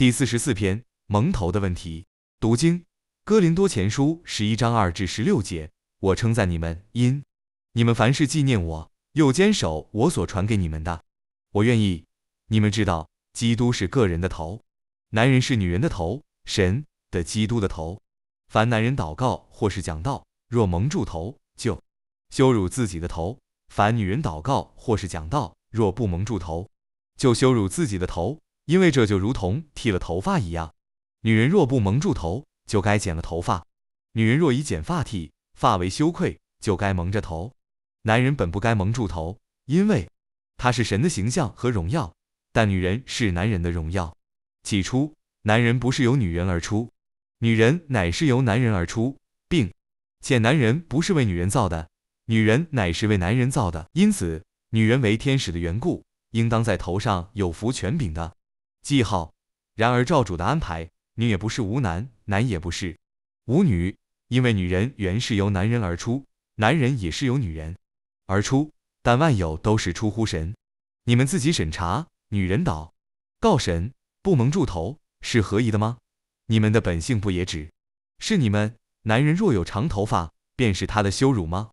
第四十四篇蒙头的问题。读经《哥林多前书》十一章二至十六节。我称赞你们，因你们凡事纪念我，又坚守我所传给你们的。我愿意你们知道，基督是个人的头，男人是女人的头，神的基督的头。凡男人祷告或是讲道，若蒙住头，就羞辱自己的头；凡女人祷告或是讲道，若不蒙住头，就羞辱自己的头。因为这就如同剃了头发一样，女人若不蒙住头，就该剪了头发；女人若以剪发剃发为羞愧，就该蒙着头。男人本不该蒙住头，因为他是神的形象和荣耀，但女人是男人的荣耀。起初，男人不是由女人而出，女人乃是由男人而出，并且男人不是为女人造的，女人乃是为男人造的。因此，女人为天使的缘故，应当在头上有服权柄的。记号。然而，照主的安排，女也不是无男，男也不是无女，因为女人原是由男人而出，男人也是由女人而出。但万有都是出乎神，你们自己审查。女人祷告神，不蒙住头是何意的吗？你们的本性不也只？是你们男人若有长头发，便是他的羞辱吗？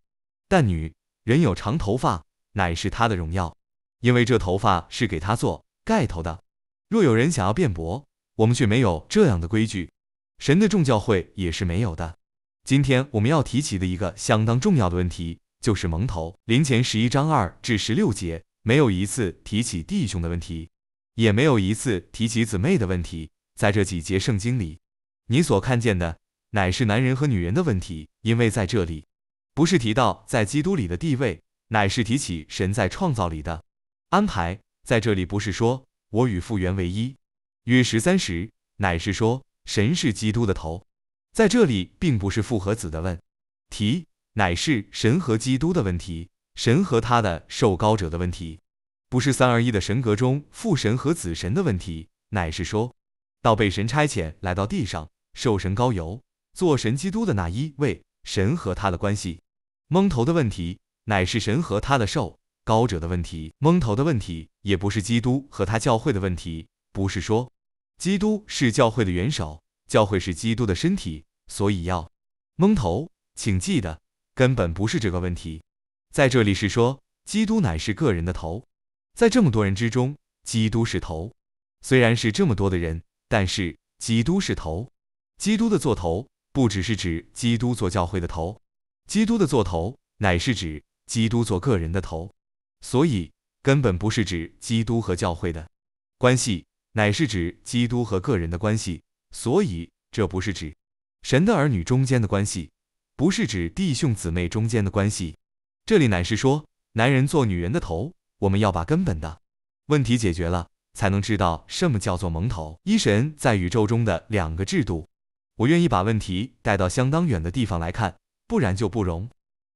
但女人有长头发，乃是他的荣耀，因为这头发是给他做盖头的。若有人想要辩驳，我们却没有这样的规矩，神的众教会也是没有的。今天我们要提起的一个相当重要的问题，就是蒙头。灵前十一章二至十六节，没有一次提起弟兄的问题，也没有一次提起姊妹的问题。在这几节圣经里，你所看见的乃是男人和女人的问题，因为在这里不是提到在基督里的地位，乃是提起神在创造里的安排。在这里不是说。我与父原为一，约十三时，乃是说神是基督的头，在这里并不是父和子的问题，乃是神和基督的问题，神和他的受高者的问题，不是三二一的神格中父神和子神的问题，乃是说到被神差遣来到地上受神高游做神基督的那一位神和他的关系，蒙头的问题乃是神和他的受。高者的问题，蒙头的问题，也不是基督和他教会的问题。不是说基督是教会的元首，教会是基督的身体，所以要蒙头。请记得，根本不是这个问题。在这里是说，基督乃是个人的头，在这么多人之中，基督是头。虽然是这么多的人，但是基督是头。基督的座头，不只是指基督做教会的头，基督的座头，乃是指基督做个人的头。所以根本不是指基督和教会的关系，乃是指基督和个人的关系。所以这不是指神的儿女中间的关系，不是指弟兄姊妹中间的关系。这里乃是说男人做女人的头。我们要把根本的问题解决了，才能知道什么叫做蒙头。一神在宇宙中的两个制度，我愿意把问题带到相当远的地方来看，不然就不容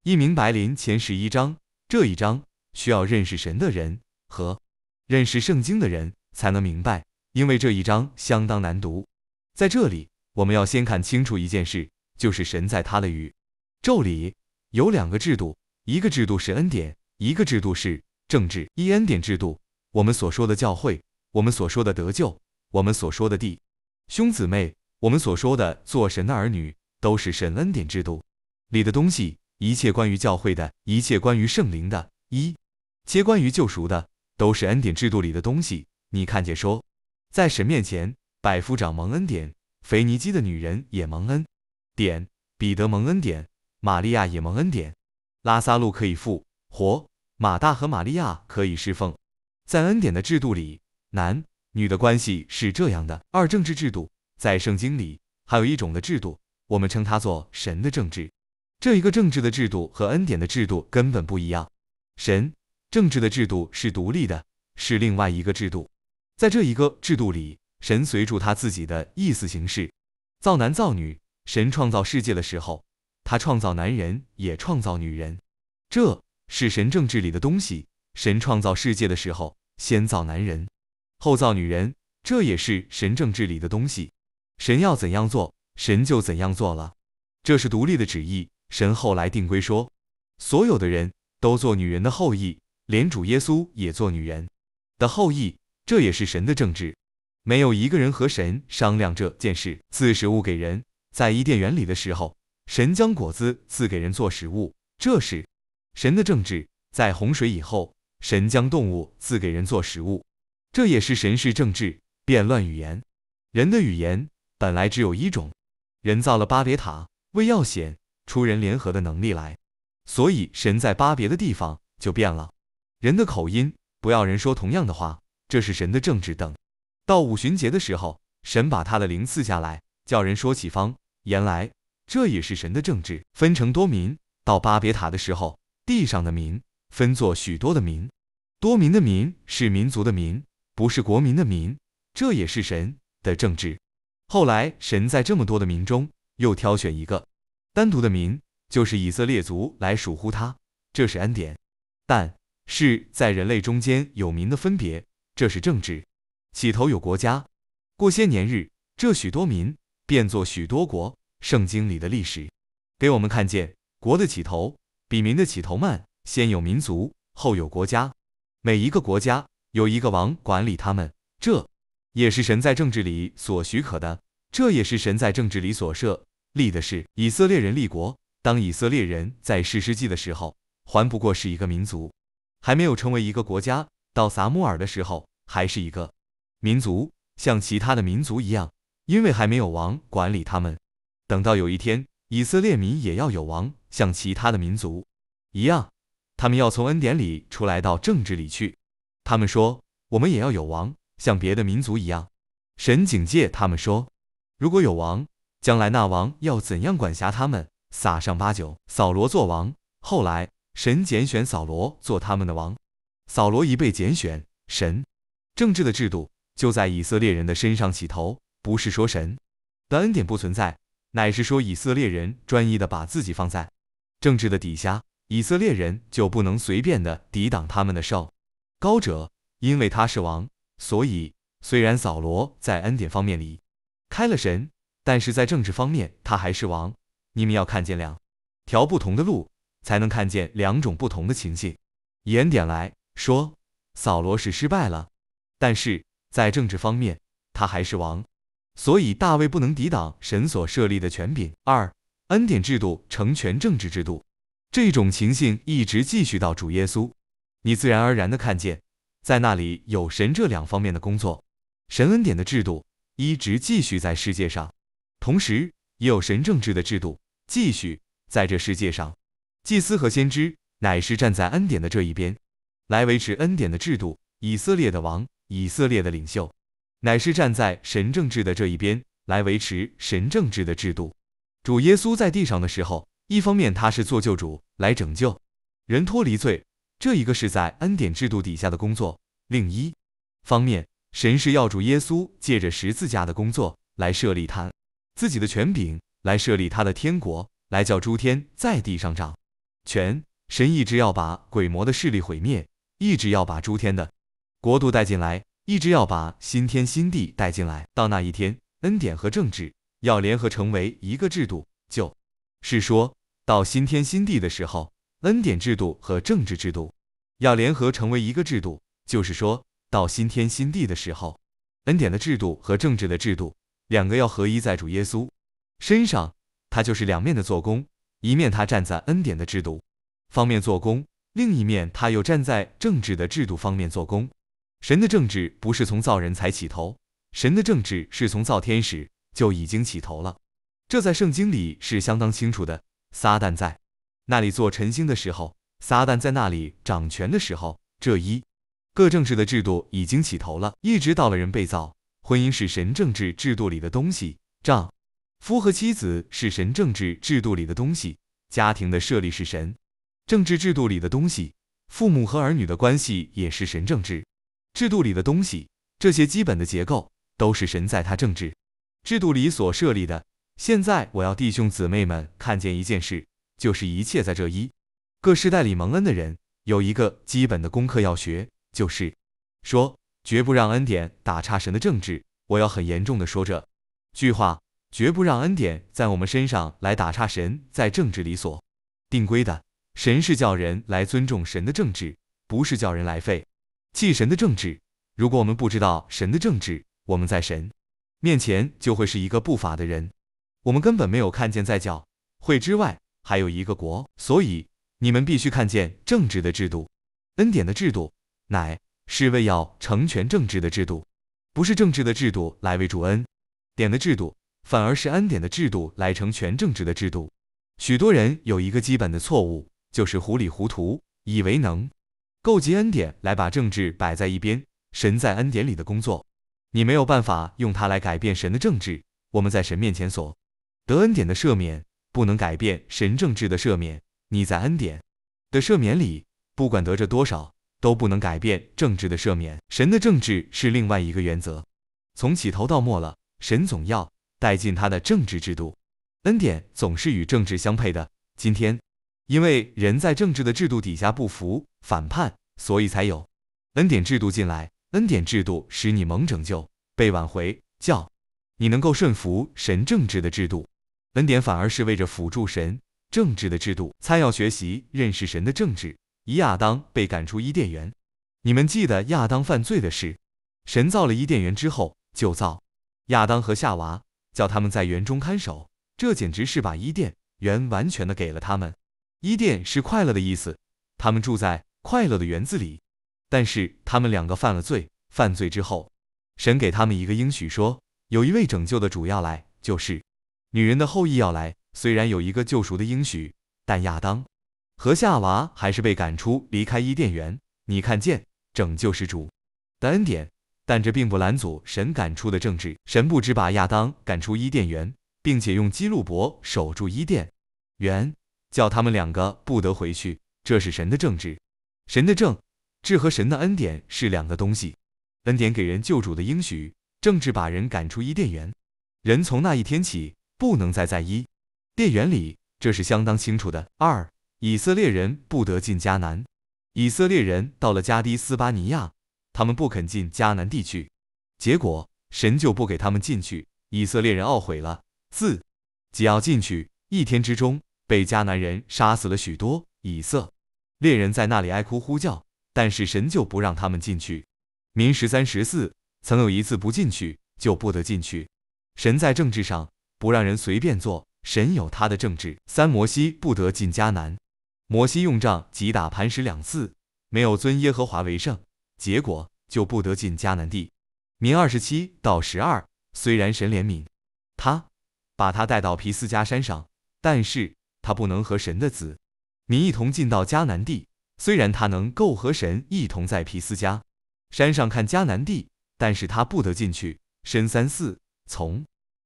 一明白林前十一章这一章。需要认识神的人和认识圣经的人才能明白，因为这一章相当难读。在这里，我们要先看清楚一件事，就是神在他的语咒里有两个制度，一个制度是恩典，一个制度是政治。一恩典制度，我们所说的教会，我们所说的得救，我们所说的弟兄姊妹，我们所说的做神的儿女，都是神恩典制度里的东西。一切关于教会的，一切关于圣灵的，一。些关于救赎的都是恩典制度里的东西。你看见说，在神面前，百夫长蒙恩典，腓尼基的女人也蒙恩典，彼得蒙恩典，玛利亚也蒙恩典，拉萨路可以复活，马大和玛利亚可以侍奉。在恩典的制度里，男女的关系是这样的。二政治制度在圣经里还有一种的制度，我们称它做神的政治。这一个政治的制度和恩典的制度根本不一样，神。政治的制度是独立的，是另外一个制度。在这一个制度里，神随住他自己的意思行事，造男造女。神创造世界的时候，他创造男人，也创造女人，这是神政治里的东西。神创造世界的时候，先造男人，后造女人，这也是神政治里的东西。神要怎样做，神就怎样做了，这是独立的旨意。神后来定规说，所有的人都做女人的后裔。连主耶稣也做女人的后裔，这也是神的政治。没有一个人和神商量这件事。赐食物给人，在伊甸园里的时候，神将果子赐给人做食物，这是神的政治。在洪水以后，神将动物赐给人做食物，这也是神是政治。变乱语言，人的语言本来只有一种，人造了巴别塔，为要显出人联合的能力来，所以神在巴别的地方就变了。人的口音，不要人说同样的话，这是神的政治。等到五旬节的时候，神把他的灵赐下来，叫人说起方言来，这也是神的政治。分成多民，到巴别塔的时候，地上的民分作许多的民，多民的民是民族的民，不是国民的民，这也是神的政治。后来神在这么多的民中又挑选一个单独的民，就是以色列族来属乎他，这是恩典，但。是在人类中间有民的分别，这是政治。起头有国家，过些年日，这许多民变作许多国。圣经里的历史给我们看见，国的起头比民的起头慢，先有民族，后有国家。每一个国家有一个王管理他们，这也是神在政治里所许可的，这也是神在政治里所设立的是以色列人立国，当以色列人在世世纪的时候，还不过是一个民族。还没有成为一个国家，到撒母尔的时候还是一个民族，像其他的民族一样，因为还没有王管理他们。等到有一天以色列民也要有王，像其他的民族一样，他们要从恩典里出来到政治里去。他们说我们也要有王，像别的民族一样。神警戒他们说，如果有王，将来那王要怎样管辖他们？撒上八九，扫罗做王，后来。神拣选扫罗做他们的王，扫罗一被拣选，神政治的制度就在以色列人的身上起头。不是说神的恩典不存在，乃是说以色列人专一的把自己放在政治的底下。以色列人就不能随便的抵挡他们的圣高者，因为他是王。所以虽然扫罗在恩典方面里开了神，但是在政治方面他还是王。你们要看见两条不同的路。才能看见两种不同的情形。恩典来说，扫罗是失败了，但是在政治方面，他还是王，所以大卫不能抵挡神所设立的权柄。二恩典制度成全政治制度，这种情形一直继续到主耶稣。你自然而然的看见，在那里有神这两方面的工作，神恩典的制度一直继续在世界上，同时也有神政治的制度继续在这世界上。祭司和先知乃是站在恩典的这一边，来维持恩典的制度；以色列的王、以色列的领袖，乃是站在神政治的这一边，来维持神政治的制度。主耶稣在地上的时候，一方面他是做救主来拯救人脱离罪，这一个是在恩典制度底下的工作；另一方面，神是要主耶稣借着十字架的工作来设立他自己的权柄，来设立他的天国，来叫诸天在地上长。全神一直要把鬼魔的势力毁灭，一直要把诸天的国度带进来，一直要把新天新地带进来。到那一天，恩典和政治要联合成为一个制度，就是说到新天新地的时候，恩典制度和政治制度要联合成为一个制度，就是说到新天新地的时候，恩典的制度和政治的制度两个要合一在主耶稣身上，它就是两面的做工。一面他站在恩典的制度方面做工，另一面他又站在政治的制度方面做工。神的政治不是从造人才起头，神的政治是从造天使就已经起头了。这在圣经里是相当清楚的。撒旦在那里做晨星的时候，撒旦在那里掌权的时候，这一各政治的制度已经起头了。一直到了人被造，婚姻是神政治制度里的东西。账。夫和妻子是神政治制度里的东西，家庭的设立是神政治制度里的东西，父母和儿女的关系也是神政治制度里的东西。这些基本的结构都是神在他政治制度里所设立的。现在我要弟兄姊妹们看见一件事，就是一切在这一各世代里蒙恩的人，有一个基本的功课要学，就是说，绝不让恩典打岔神的政治。我要很严重的说这句话。绝不让恩典在我们身上来打岔。神在政治里所定规的，神是叫人来尊重神的政治，不是叫人来废弃神的政治。如果我们不知道神的政治，我们在神面前就会是一个不法的人。我们根本没有看见在教会之外还有一个国。所以你们必须看见政治的制度，恩典的制度，乃是为要成全政治的制度，不是政治的制度来为主恩典的制度。反而是恩典的制度来成全政治的制度。许多人有一个基本的错误，就是糊里糊涂以为能够及恩典来把政治摆在一边。神在恩典里的工作，你没有办法用它来改变神的政治。我们在神面前所得恩典的赦免，不能改变神政治的赦免。你在恩典的赦免里，不管得着多少，都不能改变政治的赦免。神的政治是另外一个原则，从起头到末了，神总要。带进他的政治制度，恩典总是与政治相配的。今天，因为人在政治的制度底下不服反叛，所以才有恩典制度进来。恩典制度使你蒙拯救、被挽回，叫你能够顺服神政治的制度。恩典反而是为着辅助神政治的制度，才要学习认识神的政治。以亚当被赶出伊甸园，你们记得亚当犯罪的事。神造了伊甸园之后，就造亚当和夏娃。叫他们在园中看守，这简直是把伊甸园完全的给了他们。伊甸是快乐的意思，他们住在快乐的园子里。但是他们两个犯了罪，犯罪之后，神给他们一个应许，说有一位拯救的主要来，就是女人的后裔要来。虽然有一个救赎的应许，但亚当和夏娃还是被赶出离开伊甸园。你看见，拯救是主的恩典。但这并不拦阻神赶出的政治。神不只把亚当赶出伊甸园，并且用基路伯守住伊甸园，叫他们两个不得回去。这是神的政治，神的政，治和神的恩典是两个东西。恩典给人救主的应许，政治把人赶出伊甸园，人从那一天起不能再在伊甸园里。这是相当清楚的。二以色列人不得进迦南。以色列人到了迦迪斯巴尼亚。他们不肯进迦南地去，结果神就不给他们进去。以色列人懊悔了。四，只要进去，一天之中被迦南人杀死了许多以色列人，在那里哀哭呼叫，但是神就不让他们进去。民十三十四曾有一次不进去就不得进去。神在政治上不让人随便做，神有他的政治。三摩西不得进迦南，摩西用杖击打磐石两次，没有尊耶和华为圣。结果就不得进迦南地。民二十七到十二，虽然神怜悯他，把他带到皮斯加山上，但是他不能和神的子民一同进到迦南地。虽然他能够和神一同在皮斯加山上看迦南地，但是他不得进去。申三四，从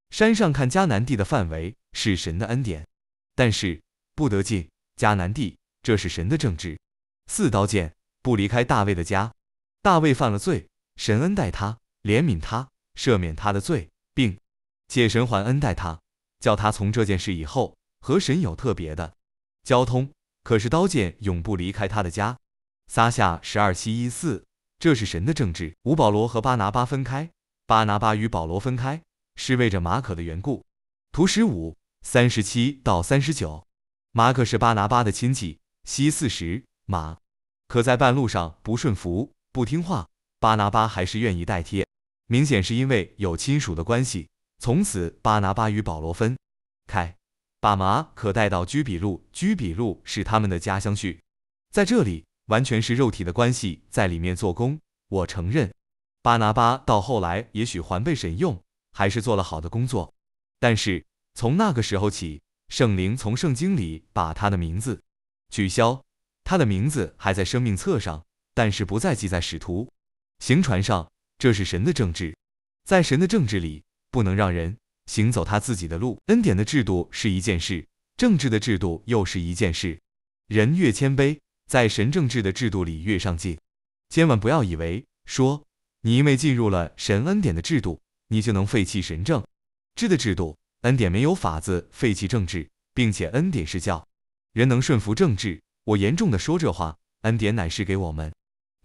山上看迦南地的范围是神的恩典，但是不得进迦南地，这是神的政治。四刀剑不离开大卫的家。大卫犯了罪，神恩待他，怜悯他，赦免他的罪，并借神还恩待他，叫他从这件事以后和神有特别的交通。可是刀剑永不离开他的家。撒下十二七一四，这是神的政治。五保罗和巴拿巴分开，巴拿巴与保罗分开是为着马可的缘故。图十五三十七到三十九，马可是巴拿巴的亲戚。西四十马可在半路上不顺服。不听话，巴拿巴还是愿意代替，明显是因为有亲属的关系。从此，巴拿巴与保罗分开，把马可带到居比路。居比路是他们的家乡去，在这里完全是肉体的关系，在里面做工。我承认，巴拿巴到后来也许还被神用，还是做了好的工作。但是从那个时候起，圣灵从圣经里把他的名字取消，他的名字还在生命册上。但是不再记在使徒行船上，这是神的政治，在神的政治里不能让人行走他自己的路。恩典的制度是一件事，政治的制度又是一件事。人越谦卑，在神政治的制度里越上进。千万不要以为说你因为进入了神恩典的制度，你就能废弃神政治的制度。恩典没有法子废弃政治，并且恩典是教人能顺服政治。我严重的说这话，恩典乃是给我们。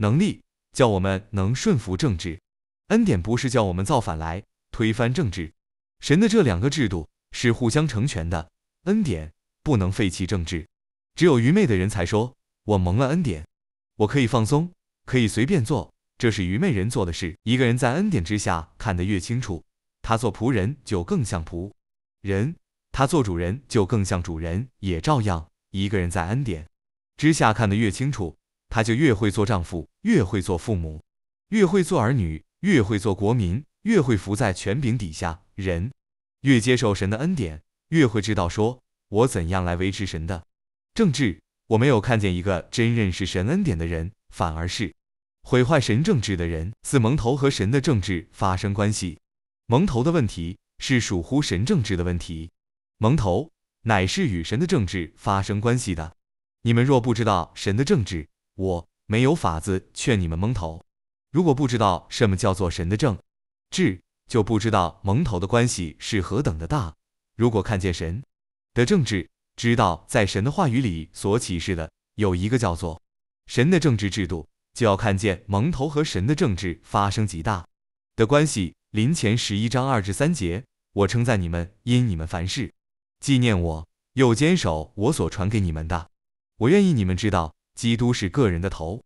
能力叫我们能顺服政治，恩典不是叫我们造反来推翻政治。神的这两个制度是互相成全的，恩典不能废弃政治。只有愚昧的人才说：“我蒙了恩典，我可以放松，可以随便做。”这是愚昧人做的事。一个人在恩典之下看得越清楚，他做仆人就更像仆人；他做主人就更像主人。也照样，一个人在恩典之下看得越清楚，他就越会做丈夫。越会做父母，越会做儿女，越会做国民，越会伏在权柄底下。人越接受神的恩典，越会知道说：“我怎样来维持神的政治？”我没有看见一个真认识神恩典的人，反而是毁坏神政治的人。似蒙头和神的政治发生关系。蒙头的问题是属乎神政治的问题。蒙头乃是与神的政治发生关系的。你们若不知道神的政治，我。没有法子劝你们蒙头。如果不知道什么叫做神的政治，就不知道蒙头的关系是何等的大。如果看见神的政治，知道在神的话语里所启示的有一个叫做神的政治制度，就要看见蒙头和神的政治发生极大的关系。临前十一章二至三节，我称赞你们，因你们凡事纪念我，又坚守我所传给你们的。我愿意你们知道。基督是个人的头，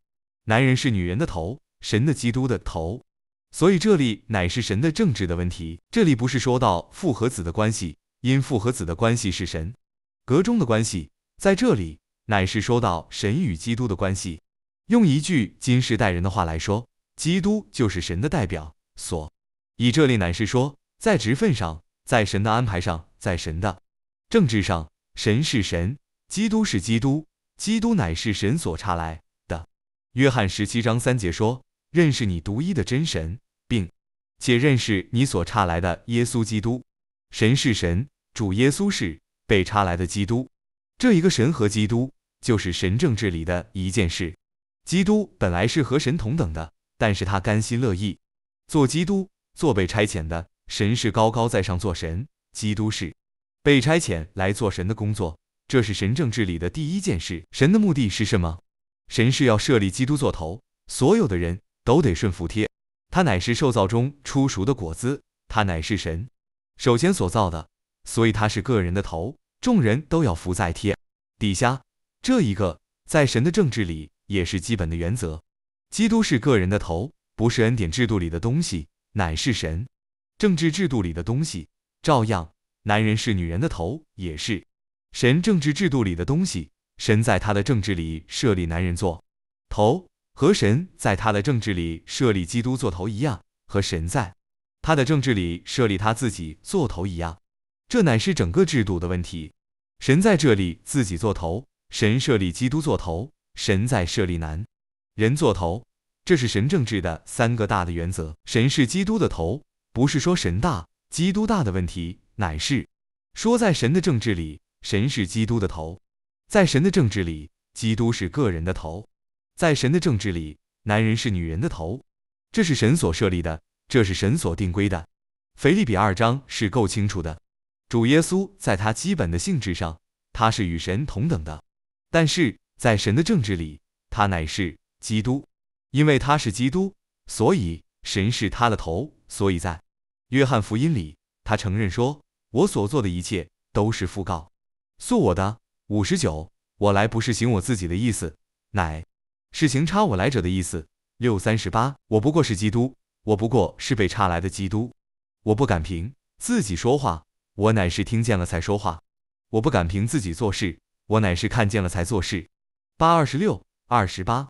男人是女人的头，神的基督的头，所以这里乃是神的政治的问题。这里不是说到父和子的关系，因父和子的关系是神格中的关系，在这里乃是说到神与基督的关系。用一句今世代人的话来说，基督就是神的代表。所以这里乃是说，在职份上，在神的安排上，在神的政治上，神是神，基督是基督。基督乃是神所差来的。约翰十七章三节说：“认识你独一的真神，并且认识你所差来的耶稣基督。神是神，主耶稣是被差来的基督。这一个神和基督就是神政治理的一件事。基督本来是和神同等的，但是他甘心乐意做基督，做被差遣的。神是高高在上做神，基督是被差遣来做神的工作。”这是神政治理的第一件事。神的目的是什么？神是要设立基督做头，所有的人都得顺服帖。他乃是受造中出熟的果子，他乃是神首先所造的，所以他是个人的头，众人都要服在帖底下。这一个在神的政治里也是基本的原则。基督是个人的头，不是恩典制度里的东西，乃是神政治制度里的东西。照样，男人是女人的头，也是。神政治制度里的东西，神在他的政治里设立男人做头，和神在他的政治里设立基督做头一样，和神在他的政治里设立他自己做头一样，这乃是整个制度的问题。神在这里自己做头，神设立基督做头，神在设立男，人做头，这是神政治的三个大的原则。神是基督的头，不是说神大基督大的问题，乃是说在神的政治里。神是基督的头，在神的政治里，基督是个人的头；在神的政治里，男人是女人的头。这是神所设立的，这是神所定规的。腓利比二章是够清楚的。主耶稣在他基本的性质上，他是与神同等的；但是在神的政治里，他乃是基督，因为他是基督，所以神是他的头。所以在约翰福音里，他承认说：“我所做的一切都是讣告。”素我的五十九，我来不是行我自己的意思，乃是行差我来者的意思。六三十八，我不过是基督，我不过是被差来的基督，我不敢凭自己说话，我乃是听见了才说话；我不敢凭自己做事，我乃是看见了才做事。八二十六二十八，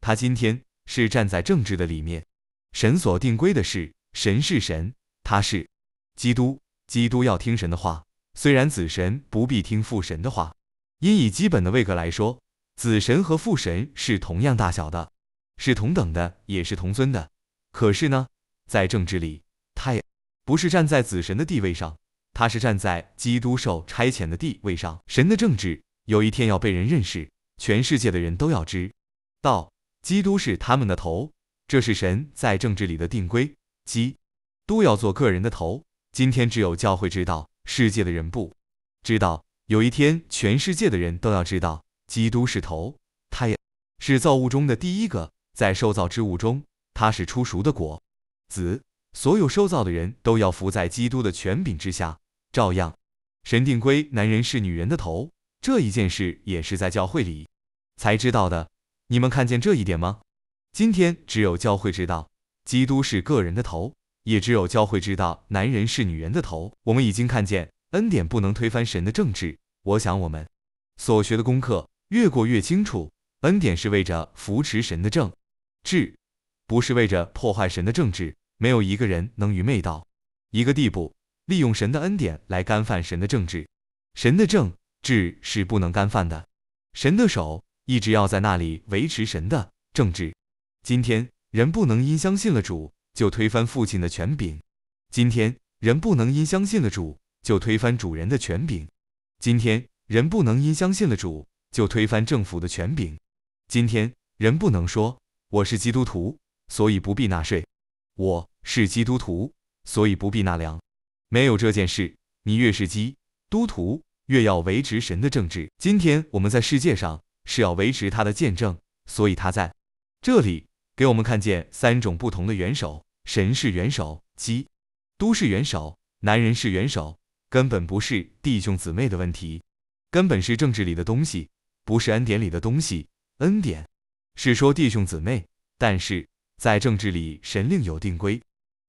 他今天是站在政治的里面，神所定规的事，神是神，他是基督，基督要听神的话。虽然子神不必听父神的话，因以基本的位格来说，子神和父神是同样大小的，是同等的，也是同尊的。可是呢，在政治里，他也不是站在子神的地位上，他是站在基督受差遣的地位上。神的政治有一天要被人认识，全世界的人都要知道，基督是他们的头，这是神在政治里的定规。基督要做个人的头，今天只有教会知道。世界的人不知道，有一天全世界的人都要知道，基督是头，他也是造物中的第一个，在受造之物中，他是出熟的果子。所有受造的人都要伏在基督的权柄之下。照样，神定规男人是女人的头，这一件事也是在教会里才知道的。你们看见这一点吗？今天只有教会知道，基督是个人的头。也只有教会知道，男人是女人的头。我们已经看见，恩典不能推翻神的政治。我想，我们所学的功课越过越清楚，恩典是为着扶持神的政治，不是为着破坏神的政治。没有一个人能愚昧到一个地步，利用神的恩典来干犯神的政治。神的政治是不能干犯的，神的手一直要在那里维持神的政治。今天人不能因相信了主。就推翻父亲的权柄。今天人不能因相信了主就推翻主人的权柄。今天人不能因相信了主就推翻政府的权柄。今天人不能说我是基督徒，所以不必纳税；我是基督徒，所以不必纳粮。没有这件事，你越是基督徒，越要维持神的政治。今天我们在世界上是要维持他的见证，所以他在这里给我们看见三种不同的元首。神是元首，基督是元首，男人是元首，根本不是弟兄姊妹的问题，根本是政治里的东西，不是恩典里的东西。恩典是说弟兄姊妹，但是在政治里，神另有定规，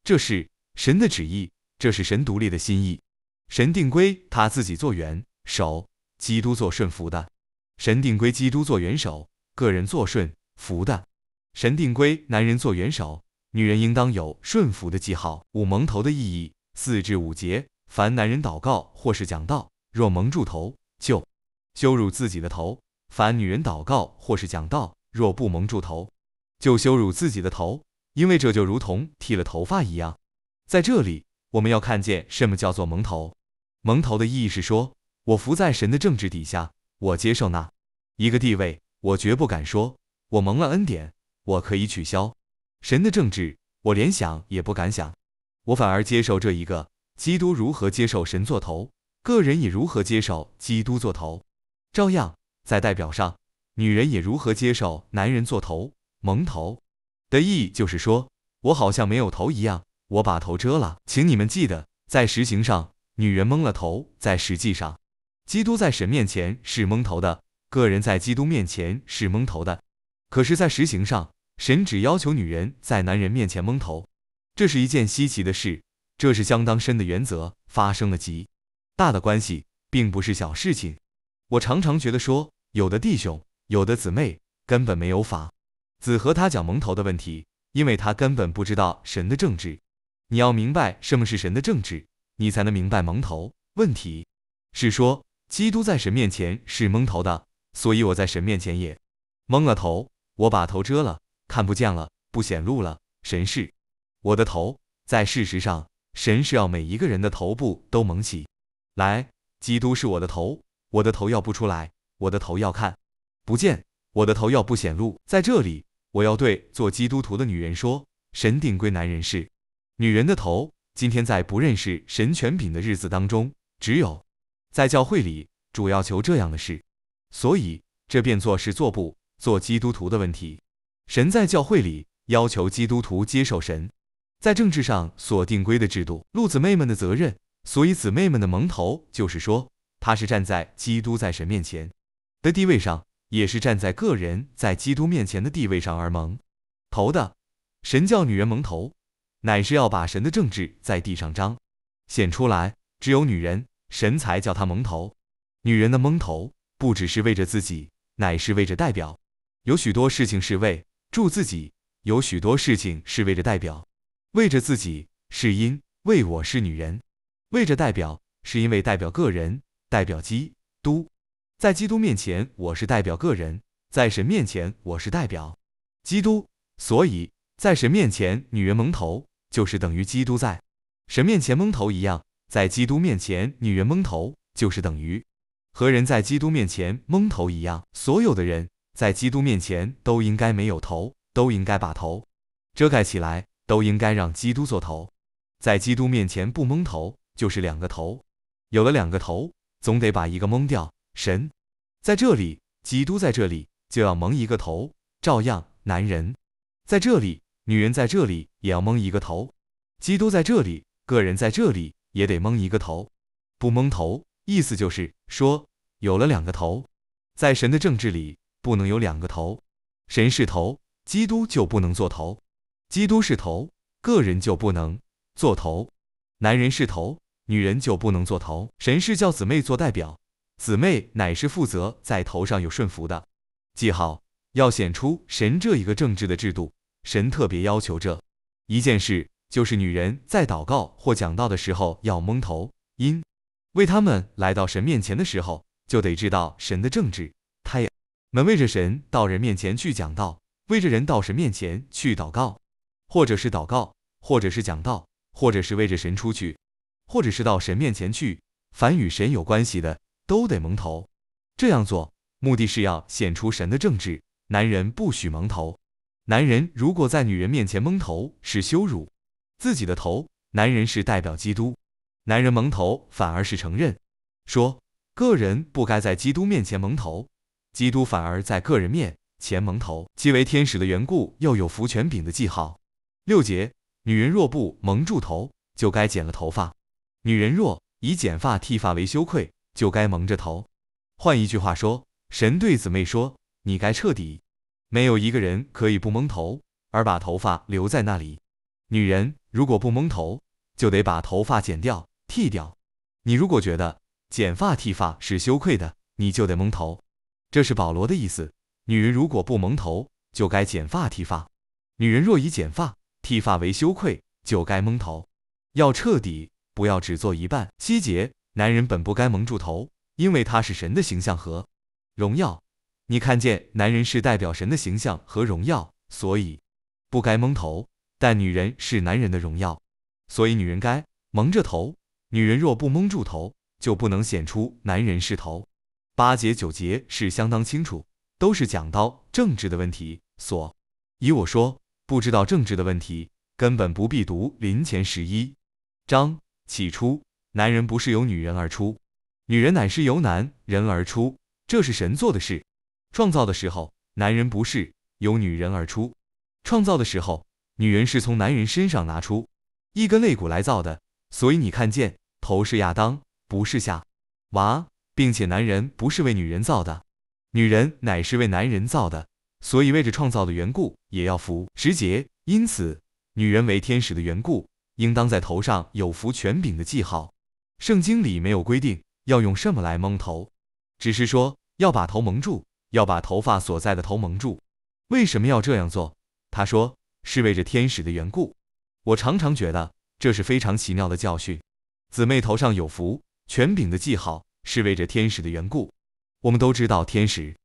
这是神的旨意，这是神独立的心意。神定规他自己做元首，基督做顺服的；神定规基督做元首，个人做顺服的；神定规男人做元首。女人应当有顺服的记号。五蒙头的意义：四至五节，凡男人祷告或是讲道，若蒙住头，就羞辱自己的头；凡女人祷告或是讲道，若不蒙住头，就羞辱自己的头，因为这就如同剃了头发一样。在这里，我们要看见什么叫做蒙头。蒙头的意义是说，我伏在神的正直底下，我接受那一个地位，我绝不敢说我蒙了恩典，我可以取消。神的政治，我连想也不敢想，我反而接受这一个基督如何接受神作头，个人也如何接受基督作头，照样在代表上，女人也如何接受男人作头蒙头的意义，就是说，我好像没有头一样，我把头遮了。请你们记得，在实行上，女人蒙了头，在实际上，基督在神面前是蒙头的，个人在基督面前是蒙头的，可是，在实行上。神只要求女人在男人面前蒙头，这是一件稀奇的事，这是相当深的原则，发生了极大的关系，并不是小事情。我常常觉得说，有的弟兄、有的姊妹根本没有法子和他讲蒙头的问题，因为他根本不知道神的政治。你要明白什么是神的政治，你才能明白蒙头问题。是说，基督在神面前是蒙头的，所以我在神面前也蒙了头，我把头遮了。看不见了，不显露了。神是，我的头。在事实上，神是要每一个人的头部都蒙起。来，基督是我的头，我的头要不出来，我的头要看不见，我的头要不显露。在这里，我要对做基督徒的女人说：神定归男人是，女人的头。今天在不认识神权柄的日子当中，只有在教会里主要求这样的事，所以这便做是做不做基督徒的问题。神在教会里要求基督徒接受神在政治上所定规的制度，路姊妹们的责任，所以姊妹们的蒙头，就是说，她是站在基督在神面前的地位上，也是站在个人在基督面前的地位上而蒙头的。神叫女人蒙头，乃是要把神的政治在地上彰显出来。只有女人，神才叫她蒙头。女人的蒙头不只是为着自己，乃是为着代表。有许多事情是为。祝自己有许多事情是为着代表，为着自己是因，为我是女人；为着代表是因为代表个人，代表基督。在基督面前，我是代表个人；在神面前，我是代表基督。所以在神面前，女人蒙头就是等于基督在神面前蒙头一样；在基督面前，女人蒙头就是等于和人在基督面前蒙头一样。所有的人。在基督面前都应该没有头，都应该把头遮盖起来，都应该让基督做头。在基督面前不蒙头，就是两个头。有了两个头，总得把一个蒙掉。神在这里，基督在这里，就要蒙一个头。照样，男人在这里，女人在这里也要蒙一个头。基督在这里，个人在这里也得蒙一个头。不蒙头，意思就是说，有了两个头，在神的政治里。不能有两个头，神是头，基督就不能做头；基督是头，个人就不能做头；男人是头，女人就不能做头。神是叫姊妹做代表，姊妹乃是负责在头上有顺服的。记好，要显出神这一个政治的制度。神特别要求这一件事，就是女人在祷告或讲道的时候要蒙头，因为她们来到神面前的时候，就得知道神的政治。门卫着神到人面前去讲道，卫着人到神面前去祷告，或者是祷告，或者是讲道，或者是为着神出去，或者是到神面前去。凡与神有关系的都得蒙头。这样做目的是要显出神的正直。男人不许蒙头。男人如果在女人面前蒙头是羞辱自己的头。男人是代表基督，男人蒙头反而是承认，说个人不该在基督面前蒙头。基督反而在个人面前蒙头，既为天使的缘故，又有福权柄的记号。六节，女人若不蒙住头，就该剪了头发；女人若以剪发剃发为羞愧，就该蒙着头。换一句话说，神对姊妹说：“你该彻底。”没有一个人可以不蒙头而把头发留在那里。女人如果不蒙头，就得把头发剪掉、剃掉。你如果觉得剪发剃发是羞愧的，你就得蒙头。这是保罗的意思：女人如果不蒙头，就该剪发剃发；女人若以剪发剃发为羞愧，就该蒙头。要彻底，不要只做一半。七节，男人本不该蒙住头，因为他是神的形象和荣耀。你看见，男人是代表神的形象和荣耀，所以不该蒙头。但女人是男人的荣耀，所以女人该蒙着头。女人若不蒙住头，就不能显出男人是头。八节九节是相当清楚，都是讲到政治的问题，所以我说不知道政治的问题，根本不必读林前十一章。起初，男人不是由女人而出，女人乃是由男人而出，这是神做的事。创造的时候，男人不是由女人而出，创造的时候，女人是从男人身上拿出一根肋骨来造的，所以你看见头是亚当，不是夏娃。并且男人不是为女人造的，女人乃是为男人造的，所以为着创造的缘故也要服时节。因此，女人为天使的缘故，应当在头上有服权柄的记号。圣经里没有规定要用什么来蒙头，只是说要把头蒙住，要把头发所在的头蒙住。为什么要这样做？他说是为着天使的缘故。我常常觉得这是非常奇妙的教训。姊妹头上有服权柄的记号。是为着天使的缘故，我们都知道天使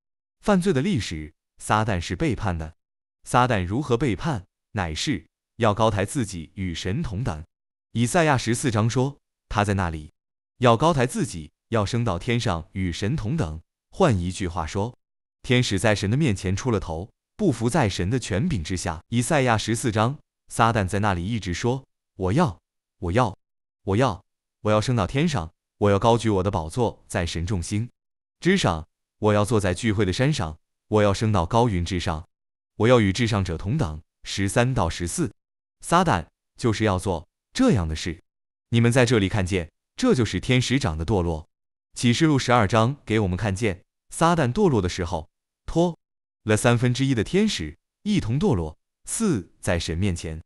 犯罪的历史。撒旦是背叛的，撒旦如何背叛，乃是要高抬自己与神同等。以赛亚十四章说，他在那里要高抬自己，要升到天上与神同等。换一句话说，天使在神的面前出了头，不服在神的权柄之下。以赛亚十四章，撒旦在那里一直说：“我要，我要，我要，我要升到天上。”我要高举我的宝座，在神众星之上；我要坐在聚会的山上；我要升到高云之上；我要与至上者同等。十三到十四，撒旦就是要做这样的事。你们在这里看见，这就是天使长的堕落。启示录十二章给我们看见，撒旦堕落的时候，脱了三分之一的天使一同堕落。四，在神面前，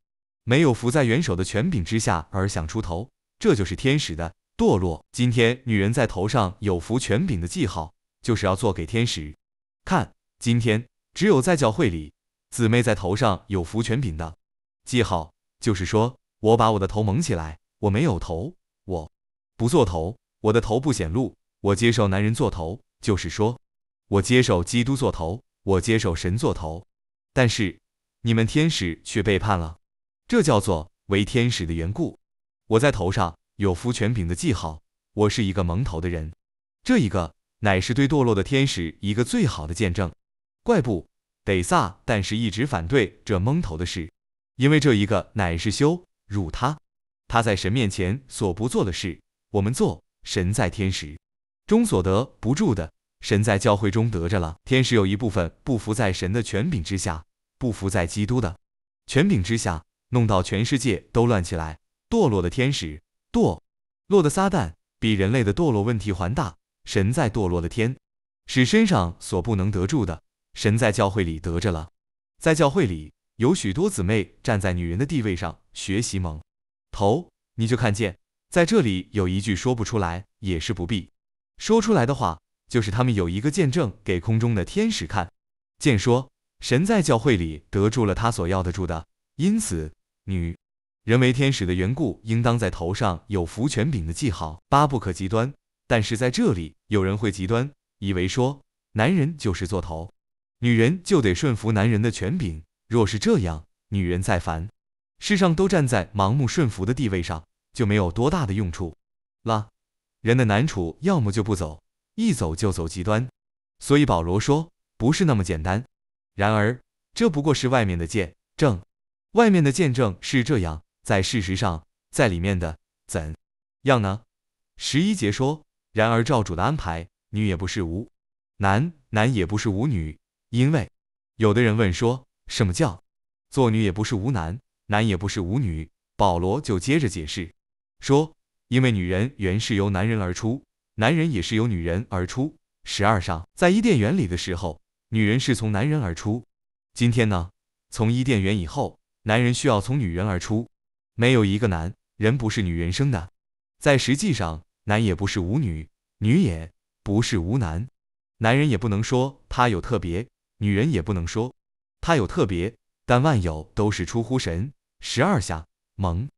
没有伏在元首的权柄之下而想出头，这就是天使的。堕落。今天，女人在头上有福权柄的记号，就是要做给天使看。今天，只有在教会里，姊妹在头上有福权柄的记号，就是说我把我的头蒙起来，我没有头，我不做头，我的头不显露，我接受男人做头，就是说我接受基督做头，我接受神做头。但是，你们天使却背叛了，这叫做为天使的缘故，我在头上。有服权柄的记号。我是一个蒙头的人，这一个乃是对堕落的天使一个最好的见证。怪不得萨，但是一直反对这蒙头的事，因为这一个乃是羞辱他。他在神面前所不做的事，我们做。神在天使中所得不住的，神在教会中得着了。天使有一部分不服在神的权柄之下，不服在基督的权柄之下，弄到全世界都乱起来。堕落的天使。堕落的撒旦比人类的堕落问题还大。神在堕落的天，使身上所不能得住的，神在教会里得着了。在教会里有许多姊妹站在女人的地位上学习蒙头，你就看见在这里有一句说不出来也是不必说出来的话，就是他们有一个见证给空中的天使看，见说神在教会里得住了他所要的住的，因此女。人为天使的缘故，应当在头上有福权柄的记号。八不可极端。但是在这里，有人会极端，以为说男人就是做头，女人就得顺服男人的权柄。若是这样，女人再烦，世上都站在盲目顺服的地位上，就没有多大的用处了。人的难处，要么就不走，一走就走极端。所以保罗说，不是那么简单。然而，这不过是外面的见证。外面的见证是这样。在事实上，在里面的怎样呢？十一节说，然而照主的安排，女也不是无男，男也不是无女。因为有的人问说，什么叫做女也不是无男，男也不是无女？保罗就接着解释说，因为女人原是由男人而出，男人也是由女人而出。十二上在伊甸园里的时候，女人是从男人而出；今天呢，从伊甸园以后，男人需要从女人而出。没有一个男人不是女人生的，在实际上，男也不是无女，女也不是无男，男人也不能说他有特别，女人也不能说他有特别，但万有都是出乎神。十二下，蒙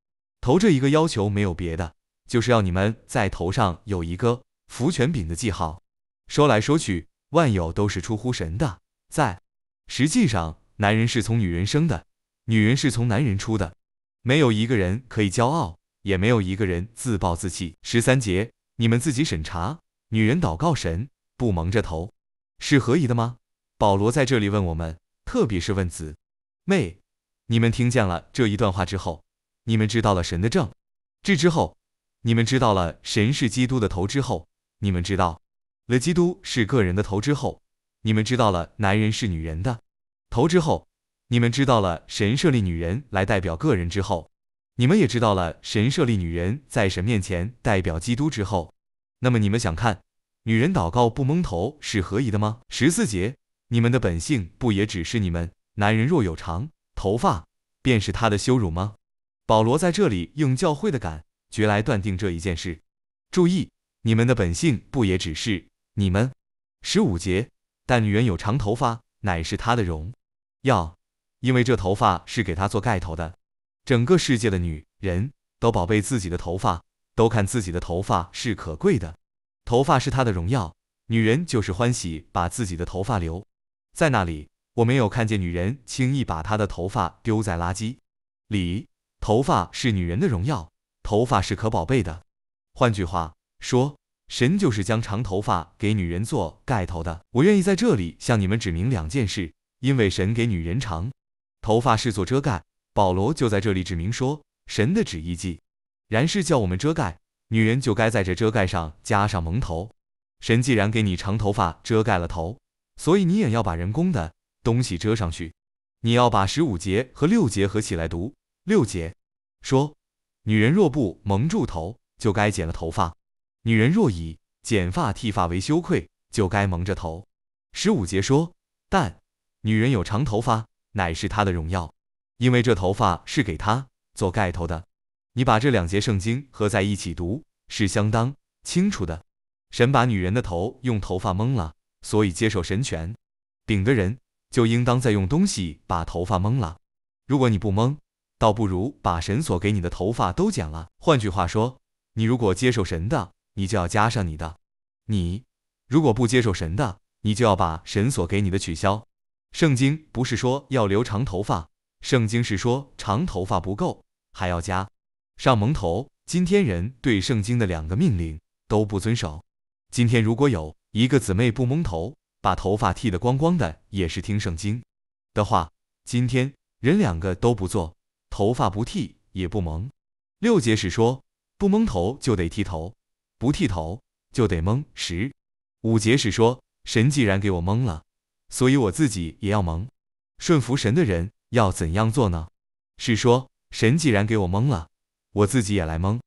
头这一个要求没有别的，就是要你们在头上有一个福全饼的记号。说来说去，万有都是出乎神的。在实际上，男人是从女人生的，女人是从男人出的。没有一个人可以骄傲，也没有一个人自暴自弃。十三节，你们自己审查。女人祷告神不蒙着头，是何意的吗？保罗在这里问我们，特别是问子妹。你们听见了这一段话之后，你们知道了神的正这之后，你们知道了神是基督的头；之后，你们知道了基督是个人的头；之后，你们知道了男人是女人的头；之后。你们知道了神设立女人来代表个人之后，你们也知道了神设立女人在神面前代表基督之后，那么你们想看女人祷告不蒙头是何意的吗？十四节，你们的本性不也只是你们男人若有长头发便是他的羞辱吗？保罗在这里用教会的感觉来断定这一件事。注意，你们的本性不也只是你们？十五节，但女人有长头发乃是她的荣要。因为这头发是给她做盖头的，整个世界的女人都宝贝自己的头发，都看自己的头发是可贵的，头发是她的荣耀，女人就是欢喜把自己的头发留在那里。我没有看见女人轻易把她的头发丢在垃圾里，头发是女人的荣耀，头发是可宝贝的。换句话说，神就是将长头发给女人做盖头的。我愿意在这里向你们指明两件事，因为神给女人长。头发是做遮盖，保罗就在这里指明说：神的旨意既然是叫我们遮盖，女人就该在这遮盖上加上蒙头。神既然给你长头发遮盖了头，所以你也要把人工的东西遮上去。你要把十五节和六节合起来读。六节说：女人若不蒙住头，就该剪了头发；女人若以剪发剃发为羞愧，就该蒙着头。十五节说：但女人有长头发。乃是他的荣耀，因为这头发是给他做盖头的。你把这两节圣经合在一起读，是相当清楚的。神把女人的头用头发蒙了，所以接受神权顶的人，就应当再用东西把头发蒙了。如果你不蒙，倒不如把神所给你的头发都剪了。换句话说，你如果接受神的，你就要加上你的；你如果不接受神的，你就要把神所给你的取消。圣经不是说要留长头发，圣经是说长头发不够，还要加上蒙头。今天人对圣经的两个命令都不遵守。今天如果有一个姊妹不蒙头，把头发剃得光光的，也是听圣经的话。今天人两个都不做，头发不剃也不蒙。六节是说不蒙头就得剃头，不剃头就得蒙。十五节是说神既然给我蒙了。所以我自己也要蒙，顺服神的人要怎样做呢？是说神既然给我蒙了，我自己也来蒙。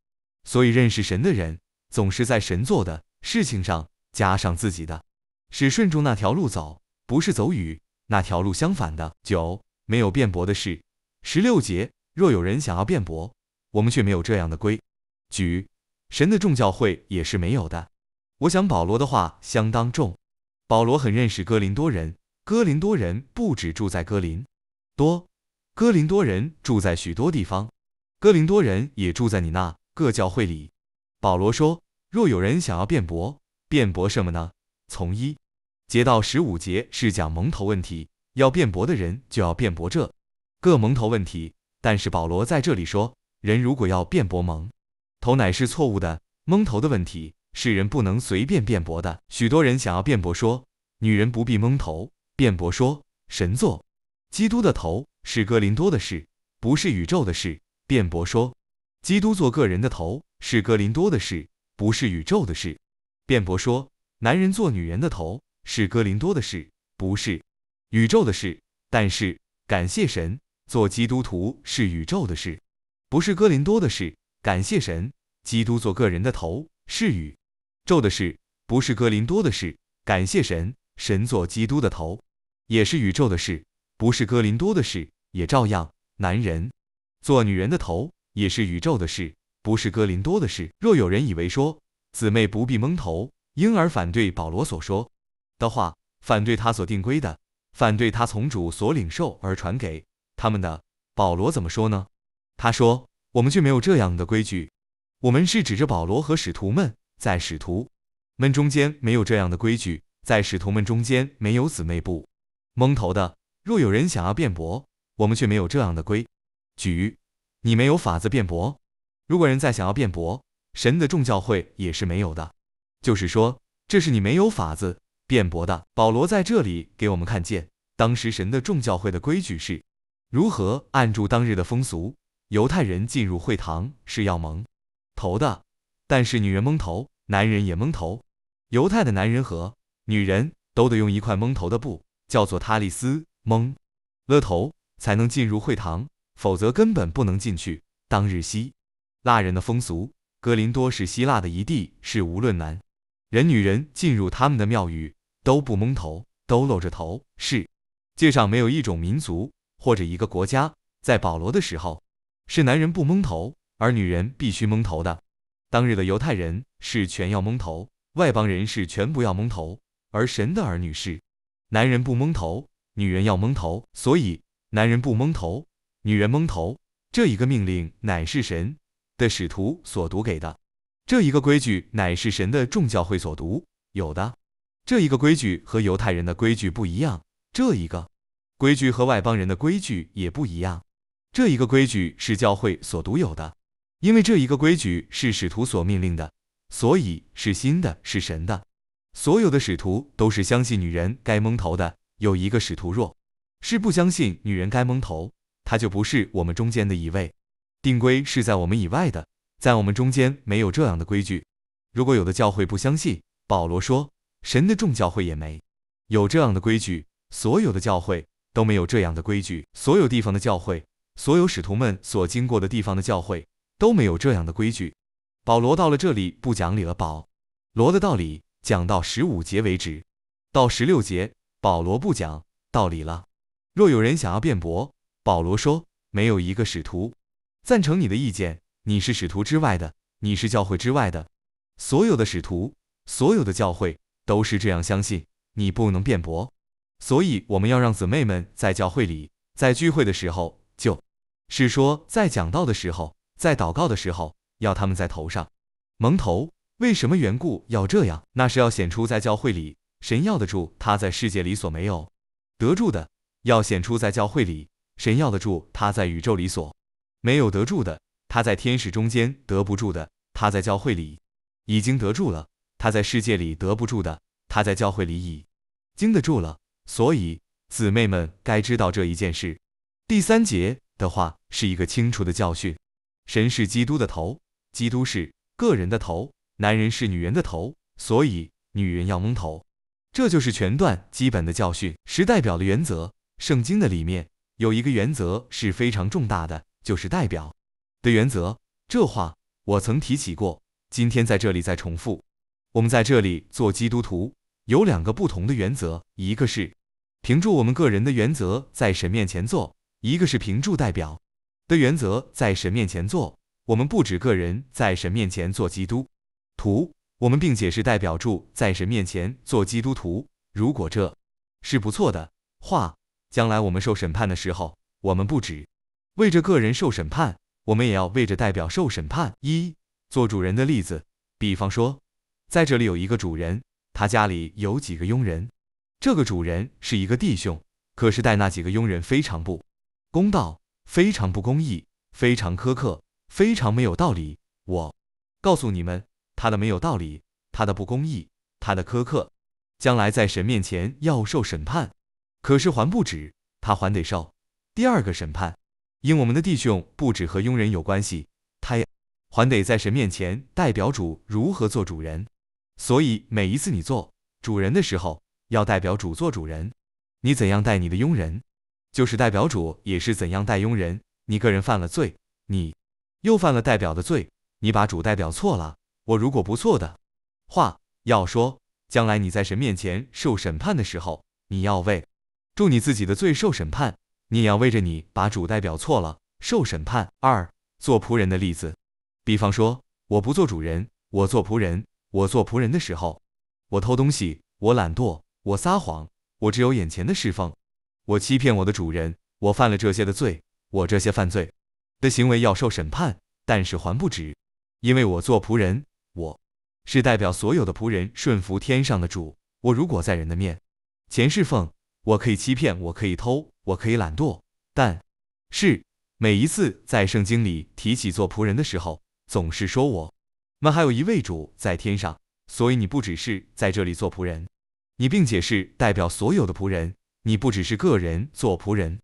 所以认识神的人总是在神做的事情上加上自己的，是顺着那条路走，不是走与那条路相反的。九没有辩驳的事，十六节若有人想要辩驳，我们却没有这样的规矩，神的众教会也是没有的。我想保罗的话相当重。保罗很认识哥林多人，哥林多人不止住在哥林多，哥林多人住在许多地方，哥林多人也住在你那个教会里。保罗说，若有人想要辩驳，辩驳什么呢？从一节到十五节是讲蒙头问题，要辩驳的人就要辩驳这个蒙头问题。但是保罗在这里说，人如果要辩驳蒙头，乃是错误的蒙头的问题。是人不能随便辩驳的。许多人想要辩驳说，女人不必蒙头。辩驳说，神作，基督的头是哥林多的事，不是宇宙的事。辩驳说，基督做个人的头是哥林多的事，不是宇宙的事。辩驳说，男人做女人的头是哥林多的事，不是宇宙的事。但是感谢神，做基督徒是宇宙的事，不是哥林多的事。感谢神，基督做个人的头是宇。宙的事不是哥林多的事，感谢神，神做基督的头，也是宇宙的事，不是哥林多的事，也照样。男人做女人的头，也是宇宙的事，不是哥林多的事。若有人以为说姊妹不必蒙头，因而反对保罗所说的话，反对他所定规的，反对他从主所领受而传给他们的，保罗怎么说呢？他说：“我们却没有这样的规矩，我们是指着保罗和使徒们。”在使徒们中间没有这样的规矩，在使徒们中间没有姊妹不蒙头的。若有人想要辩驳，我们却没有这样的规矩，你没有法子辩驳。如果人再想要辩驳，神的众教会也是没有的，就是说，这是你没有法子辩驳的。保罗在这里给我们看见，当时神的众教会的规矩是如何按住当日的风俗，犹太人进入会堂是要蒙头的，但是女人蒙头。男人也蒙头，犹太的男人和女人都得用一块蒙头的布，叫做塔利斯，蒙了头才能进入会堂，否则根本不能进去。当日希腊人的风俗，格林多是希腊的一地，是无论男人女人进入他们的庙宇都不蒙头，都露着头。是，世界上没有一种民族或者一个国家在保罗的时候是男人不蒙头，而女人必须蒙头的。当日的犹太人是全要蒙头，外邦人是全不要蒙头，而神的儿女是男人不蒙头，女人要蒙头。所以男人不蒙头，女人蒙头。这一个命令乃是神的使徒所读给的，这一个规矩乃是神的众教会所读有的。这一个规矩和犹太人的规矩不一样，这一个规矩和外邦人的规矩也不一样。这一个规矩是教会所独有的。因为这一个规矩是使徒所命令的，所以是新的，是神的。所有的使徒都是相信女人该蒙头的。有一个使徒若是不相信女人该蒙头，他就不是我们中间的一位。定规是在我们以外的，在我们中间没有这样的规矩。如果有的教会不相信，保罗说，神的众教会也没有这样的规矩。所有的教会都没有这样的规矩。所有地方的教会，所有使徒们所经过的地方的教会。都没有这样的规矩。保罗到了这里不讲理了。保罗的道理讲到十五节为止，到十六节，保罗不讲道理了。若有人想要辩驳，保罗说：“没有一个使徒赞成你的意见。你是使徒之外的，你是教会之外的。所有的使徒，所有的教会都是这样相信。你不能辩驳。所以我们要让姊妹们在教会里，在聚会的时候，就是说，在讲道的时候。”在祷告的时候，要他们在头上蒙头。为什么缘故要这样？那是要显出在教会里神要的住他在世界里所没有得住的；要显出在教会里神要的住他在宇宙里所没有得住的；他在天使中间得不住的；他在教会里已经得住了；他在世界里得不住的；他在教会里已经得住了。所以姊妹们该知道这一件事。第三节的话是一个清楚的教训。神是基督的头，基督是个人的头，男人是女人的头，所以女人要蒙头。这就是全段基本的教训，十代表的原则。圣经的里面有一个原则是非常重大的，就是代表的原则。这话我曾提起过，今天在这里再重复。我们在这里做基督徒有两个不同的原则，一个是凭住我们个人的原则在神面前做，一个是凭住代表。的原则在神面前做，我们不止个人在神面前做基督徒，我们并且是代表住在神面前做基督徒。如果这是不错的话，将来我们受审判的时候，我们不止为着个人受审判，我们也要为着代表受审判。一做主人的例子，比方说，在这里有一个主人，他家里有几个佣人，这个主人是一个弟兄，可是待那几个佣人非常不公道。非常不公义，非常苛刻，非常没有道理。我告诉你们，他的没有道理，他的不公义，他的苛刻，将来在神面前要受审判。可是还不止，他还得受第二个审判。因我们的弟兄不止和佣人有关系，他也还得在神面前代表主如何做主人。所以每一次你做主人的时候，要代表主做主人，你怎样待你的佣人。就是代表主，也是怎样待佣人。你个人犯了罪，你又犯了代表的罪。你把主代表错了。我如果不错的话，要说将来你在神面前受审判的时候，你要为祝你自己的罪受审判，你也要为着你把主代表错了受审判。二做仆人的例子，比方说，我不做主人，我做仆人。我做仆人的时候，我偷东西，我懒惰，我撒谎，我只有眼前的侍奉。我欺骗我的主人，我犯了这些的罪，我这些犯罪的行为要受审判，但是还不止，因为我做仆人，我是代表所有的仆人顺服天上的主。我如果在人的面前侍奉，我可以欺骗，我可以偷，我可以懒惰，但是每一次在圣经里提起做仆人的时候，总是说我们还有一位主在天上，所以你不只是在这里做仆人，你并解释代表所有的仆人。你不只是个人做仆人，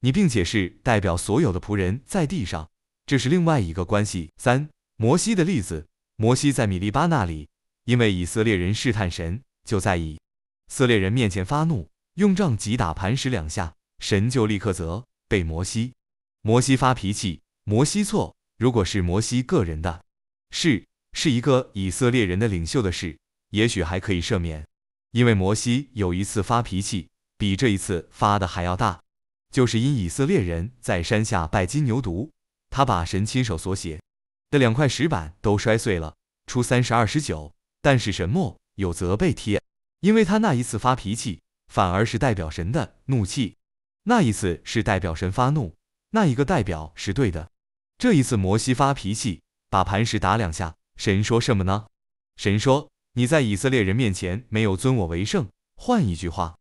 你并且是代表所有的仆人在地上，这是另外一个关系。三、摩西的例子：摩西在米利巴那里，因为以色列人试探神，就在以色列人面前发怒，用杖击打磐石两下，神就立刻责备摩西。摩西发脾气，摩西错。如果是摩西个人的，是是一个以色列人的领袖的事，也许还可以赦免，因为摩西有一次发脾气。比这一次发的还要大，就是因以色列人在山下拜金牛犊，他把神亲手所写的两块石板都摔碎了。出三十二十九，但是神没有责备贴，因为他那一次发脾气，反而是代表神的怒气。那一次是代表神发怒，那一个代表是对的。这一次摩西发脾气，把磐石打两下，神说什么呢？神说你在以色列人面前没有尊我为圣。换一句话。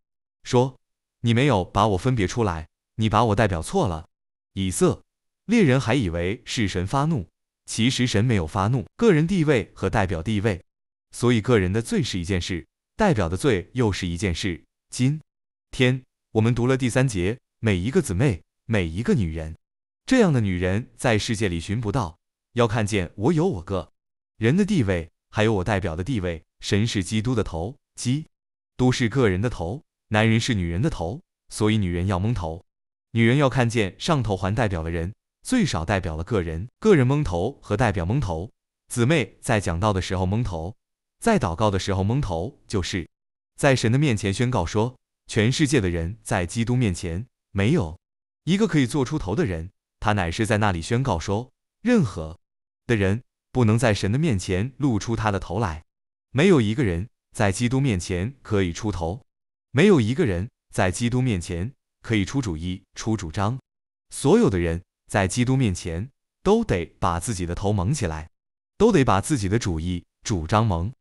说，你没有把我分别出来，你把我代表错了。以色，猎人还以为是神发怒，其实神没有发怒。个人地位和代表地位，所以个人的罪是一件事，代表的罪又是一件事。今天我们读了第三节，每一个姊妹，每一个女人，这样的女人在世界里寻不到，要看见我有我个人的地位，还有我代表的地位。神是基督的头，基督是个人的头。男人是女人的头，所以女人要蒙头。女人要看见上头，环代表了人，最少代表了个人。个人蒙头和代表蒙头，姊妹在讲道的时候蒙头，在祷告的时候蒙头，就是在神的面前宣告说：全世界的人在基督面前没有一个可以做出头的人。他乃是在那里宣告说：任何的人不能在神的面前露出他的头来，没有一个人在基督面前可以出头。没有一个人在基督面前可以出主意、出主张，所有的人在基督面前都得把自己的头蒙起来，都得把自己的主意、主张蒙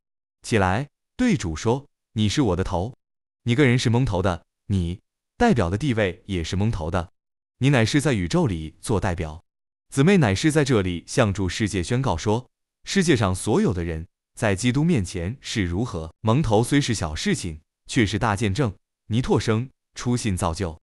起来，对主说：“你是我的头，你个人是蒙头的，你代表的地位也是蒙头的，你乃是在宇宙里做代表，姊妹乃是在这里向主世界宣告说：世界上所有的人在基督面前是如何蒙头。虽是小事情。”却是大见证，泥拓生初心造就。